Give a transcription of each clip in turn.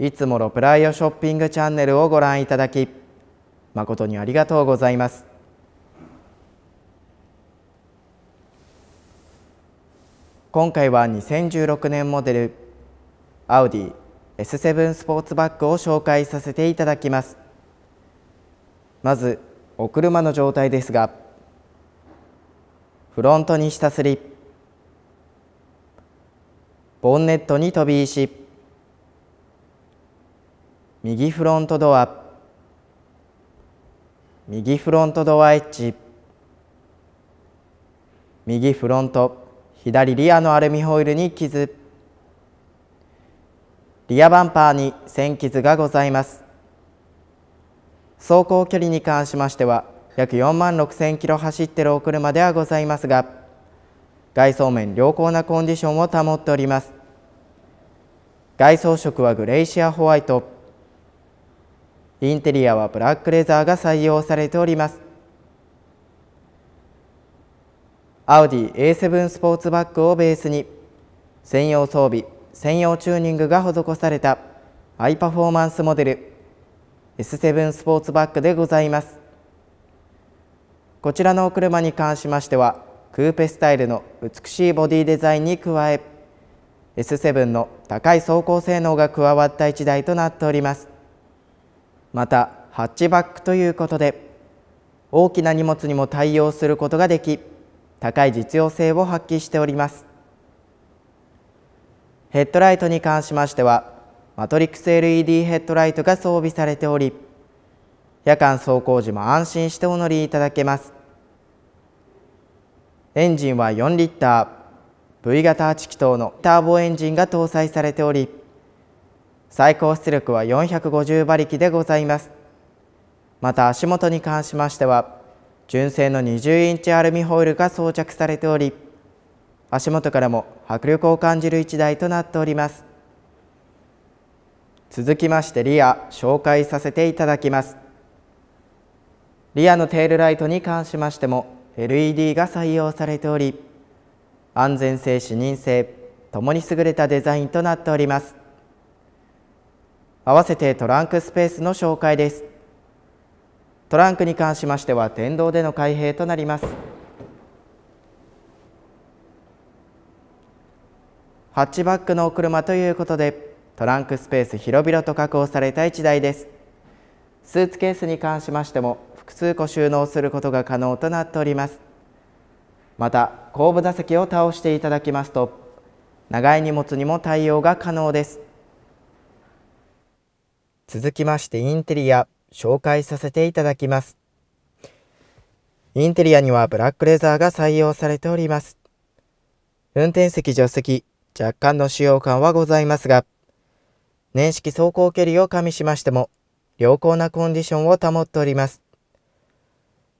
いつものプライオショッピングチャンネルをご覧いただき誠にありがとうございます今回は2016年モデルアウディ S7 スポーツバッグを紹介させていただきますまずお車の状態ですがフロントに下すりボンネットに飛び石右フロントドア右フロントドアエッジ右フロント左リアのアルミホイルに傷リアバンパーに線傷がございます走行距離に関しましては約4万6000キロ走ってるお車ではございますが外装面良好なコンディションを保っております外装色はグレイシアホワイトインテリアはブラックレザーが採用されておりますアウディ A7 スポーツバッグをベースに専用装備専用チューニングが施されたハイパフォーマンスモデル S7 スポーツバッグでございますこちらのお車に関しましてはクーペスタイルの美しいボディデザインに加え S7 の高い走行性能が加わった1台となっておりますまたハッチバックということで大きな荷物にも対応することができ高い実用性を発揮しておりますヘッドライトに関しましてはマトリックス LED ヘッドライトが装備されており夜間走行時も安心してお乗りいただけますエンジンは4リッター V 型8気筒のターボエンジンが搭載されており最高出力は450馬力でございますまた足元に関しましては純正の20インチアルミホイルが装着されており足元からも迫力を感じる一台となっております続きましてリア紹介させていただきますリアのテールライトに関しましても LED が採用されており安全性視認性ともに優れたデザインとなっております合わせてトランクスペースの紹介ですトランクに関しましては電動での開閉となりますハッチバックのお車ということでトランクスペース広々と確保された1台ですスーツケースに関しましても複数個収納することが可能となっておりますまた後部座席を倒していただきますと長い荷物にも対応が可能です続きましてインテリア紹介させていただきます。インテリアにはブラックレザーが採用されております。運転席助手席、若干の使用感はございますが、年式走行距離を加味しましても、良好なコンディションを保っております。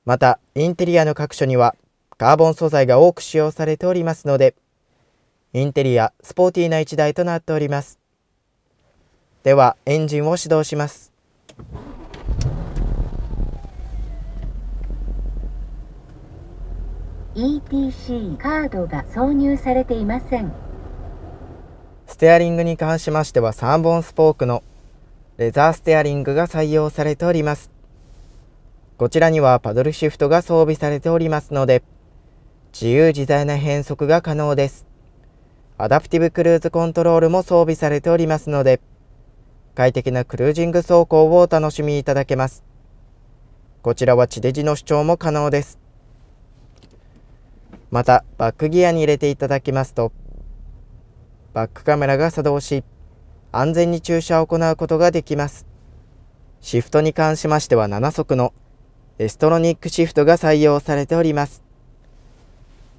また、インテリアの各所には、カーボン素材が多く使用されておりますので、インテリア、スポーティーな一台となっております。ではエンジンを始動します。ETC カードが挿入されていませんステアリングに関しましては3本スポークのレザーステアリングが採用されておりますこちらにはパドルシフトが装備されておりますので自由自在な変速が可能ですアダプティブクルーズコントロールも装備されておりますので快適なクルージング走行をお楽しみいただけます。こちらは地デジの主張も可能です。また、バックギアに入れていただきますと、バックカメラが作動し、安全に駐車を行うことができます。シフトに関しましては7速のエストロニックシフトが採用されております。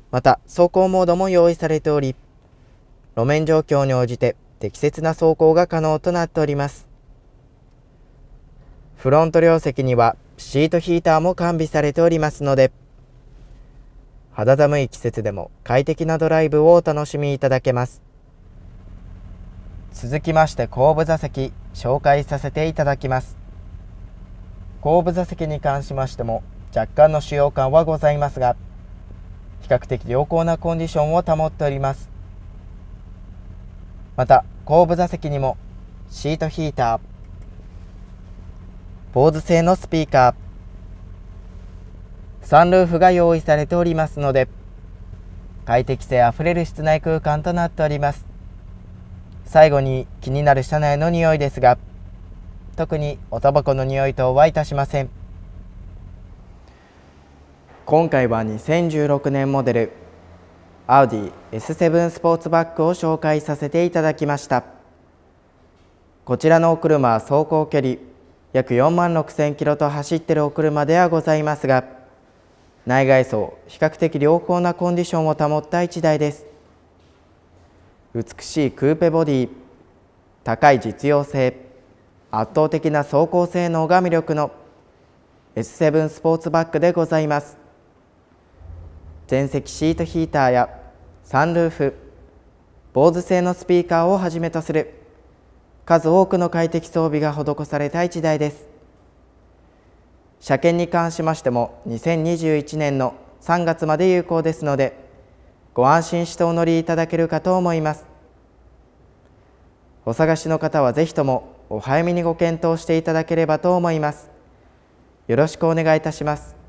また、走行モードも用意されており、路面状況に応じて適切な走行が可能となっております。フロント両席にはシートヒーターも完備されておりますので、肌寒い季節でも快適なドライブをお楽しみいただけます。続きまして後部座席紹介させていただきます後部座席に関しましても若干の使用感はございますが比較的良好なコンディションを保っておりますまた後部座席にもシートヒーター坊主製のスピーカーサンルーフが用意されておりますので快適性あふれる室内空間となっております最後に気になる車内の匂いですが特におタバコの匂い等はいたしません今回は2016年モデルアウディ S7 スポーツバッグを紹介させていただきましたこちらのお車は走行距離約4万6000キロと走ってるお車ではございますが内外装比較的良好なコンディションを保った1台です美しいクーペボディ高い実用性圧倒的な走行性能が魅力の S7 スポーツバッグでございます全席シートヒーターやサンルーフ坊ズ製のスピーカーをはじめとする数多くの快適装備が施された一台です車検に関しましても2021年の3月まで有効ですのでご安心してお乗りいただけるかと思いますお探しの方はぜひともお早めにご検討していただければと思いますよろしくお願いいたします